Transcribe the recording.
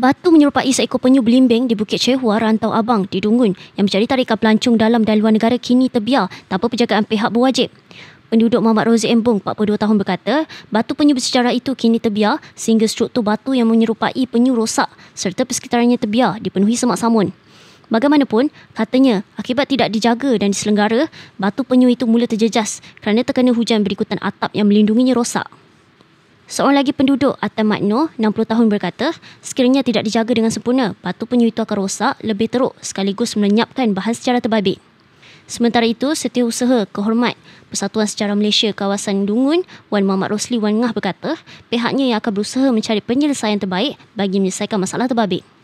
Batu menyerupai seekor penyu belimbing di Bukit Cehua, Rantau Abang, di Dungun yang menjadi tarikan pelancong dalam dan luar negara kini terbiar tanpa penjagaan pihak berwajib. Penduduk Muhammad Rozi Embung, 42 tahun berkata, batu penyu bersejarah itu kini terbiar sehingga struktur batu yang menyerupai penyu rosak serta persekitarannya terbiar dipenuhi semak samun. Bagaimanapun, katanya, akibat tidak dijaga dan diselenggara, batu penyu itu mula terjejas kerana terkena hujan berikutan atap yang melindunginya rosak. Seorang lagi penduduk Atan Makno, 60 tahun berkata, sekiranya tidak dijaga dengan sempurna, batu penyu itu akan rosak lebih teruk sekaligus melenyapkan bahan secara terbabit. Sementara itu, setiausaha kehormat Persatuan Secara Malaysia Kawasan Dungun, Wan Muhammad Rosli Wan Ngah berkata, pihaknya yang akan berusaha mencari penyelesaian terbaik bagi menyelesaikan masalah terbabit.